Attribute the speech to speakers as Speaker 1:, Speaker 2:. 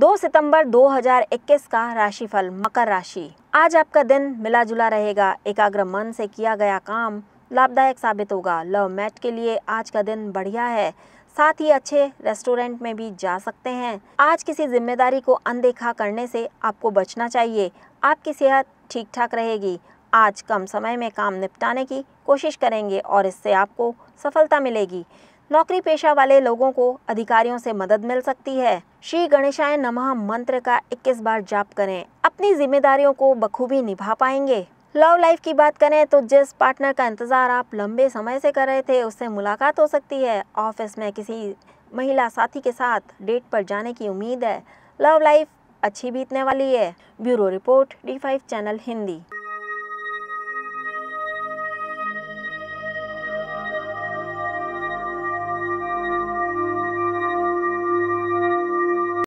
Speaker 1: 2 सितंबर 2021 का राशिफल मकर राशि आज आपका दिन मिला जुला रहेगा एकाग्र मन से किया गया काम लाभदायक साबित होगा लव मैच के लिए आज का दिन बढ़िया है साथ ही अच्छे रेस्टोरेंट में भी जा सकते हैं आज किसी जिम्मेदारी को अनदेखा करने से आपको बचना चाहिए आपकी सेहत ठीक ठाक रहेगी आज कम समय में काम निपटाने की कोशिश करेंगे और इससे आपको सफलता मिलेगी नौकरी पेशा वाले लोगों को अधिकारियों से मदद मिल सकती है श्री गणेशाय नमः मंत्र का 21 बार जाप करें अपनी जिम्मेदारियों को बखूबी निभा पाएंगे लव लाइफ की बात करें तो जिस पार्टनर का इंतज़ार आप लंबे समय से कर रहे थे उससे मुलाकात हो सकती है ऑफिस में किसी महिला साथी के साथ डेट पर जाने की उम्मीद है लव लाइफ अच्छी बीतने वाली है bureau report D five channel Hindi